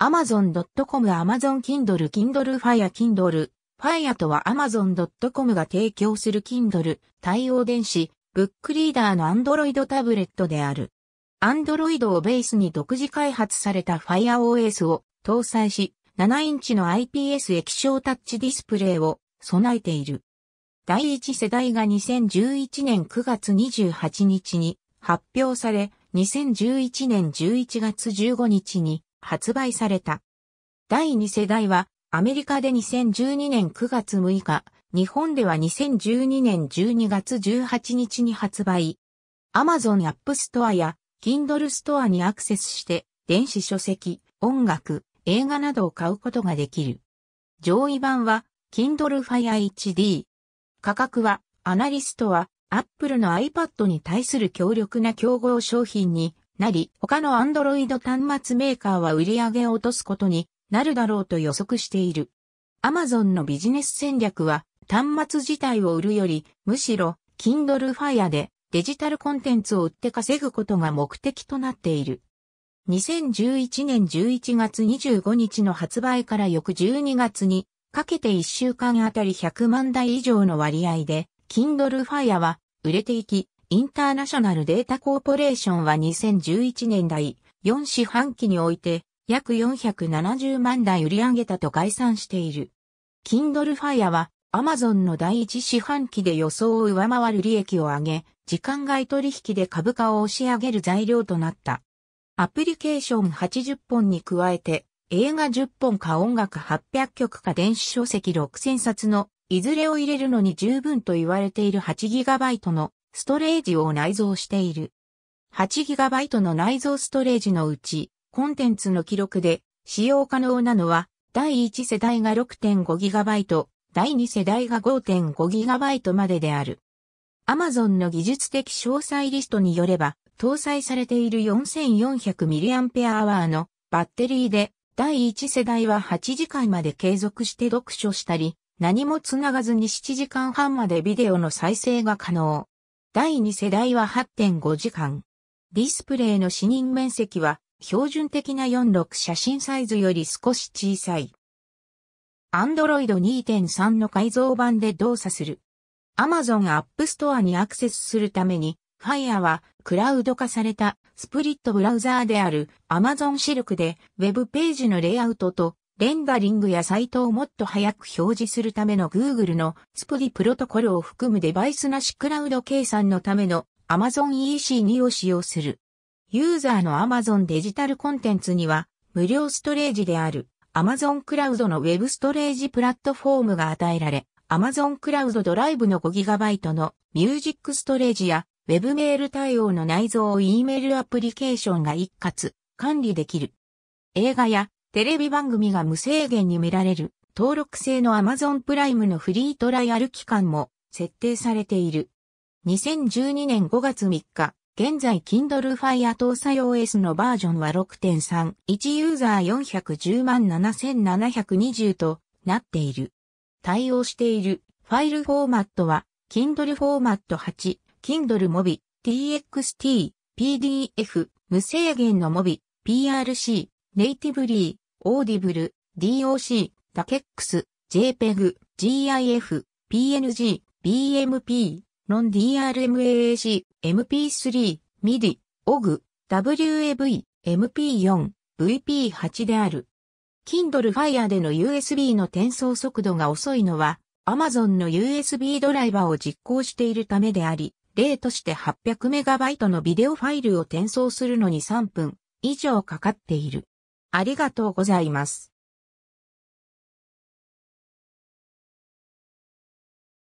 Amazon.com Amazon Kindle Kindle Fire Kindle Fire とは Amazon.com が提供する Kindle 対応電子ブックリーダーの Android タブレットである。Android をベースに独自開発された FireOS を搭載し、7インチの IPS 液晶タッチディスプレイを備えている。第1世代が2011年9月28日に発表され、2011年11月15日に発売された。第2世代は、アメリカで2012年9月6日、日本では2012年12月18日に発売。Amazon App Store や Kindle Store にアクセスして、電子書籍、音楽、映画などを買うことができる。上位版は、Kindle Fire HD。価格は、アナリストは、Apple の iPad に対する強力な競合商品になり、他のアンドロイド端末メーカーは売り上げを落とすことになるだろうと予測している。アマゾンのビジネス戦略は、端末自体を売るより、むしろ、Kindle Fire でデジタルコンテンツを売って稼ぐことが目的となっている。2011年11月25日の発売から翌12月にかけて1週間あたり100万台以上の割合で、Kindle Fire は売れていき、インターナショナルデータコーポレーションは2011年代4四半期において約470万台売り上げたと概算している。Kindle Fire は Amazon の第一四半期で予想を上回る利益を上げ、時間外取引で株価を押し上げる材料となった。アプリケーション80本に加えて、映画10本か音楽800曲か電子書籍6000冊のいずれを入れるのに十分と言われている 8GB のストレージを内蔵している。8GB の内蔵ストレージのうち、コンテンツの記録で使用可能なのは、第1世代が 6.5GB、第2世代が 5.5GB までである。Amazon の技術的詳細リストによれば、搭載されている 4400mAh のバッテリーで、第1世代は8時間まで継続して読書したり、何もつながずに7時間半までビデオの再生が可能。第2世代は8.5時間。ディスプレイの視認面積は標準的な46写真サイズより少し小さい。Android 2.3の改造版で動作する。Amazon App Store にアクセスするために、Fire はクラウド化されたスプリットブラウザーである Amazon Silk で Web ページのレイアウトとレンダリングやサイトをもっと早く表示するための Google のスプリプロトコルを含むデバイスなしクラウド計算のための Amazon EC2 を使用する。ユーザーの Amazon デジタルコンテンツには無料ストレージである Amazon クラウドの Web ストレージプラットフォームが与えられ Amazon クラウドドライブの 5GB のミュージックストレージや Web メール対応の内蔵を E メールアプリケーションが一括管理できる。映画やテレビ番組が無制限に見られる、登録制の Amazon プライムのフリートライアル期間も設定されている。2012年5月3日、現在 Kindle Fire 搭載 OS のバージョンは6.3、1ユーザー410万7720となっている。対応しているファイルフォーマットは、Kindle フォーマット8、Kindle Mobi、TXT、PDF、無制限の Mobi、PRC、ネイティブリー、オーディブル、DOC、タケックス、JPEG、GIF、PNG、BMP、ノン DRMAAC、MP3、MIDI、OG、WAV、MP4、VP8 である。Kindle Fire での USB の転送速度が遅いのは、Amazon の USB ドライバーを実行しているためであり、例として 800MB のビデオファイルを転送するのに3分以上かかっている。ありがとうございます。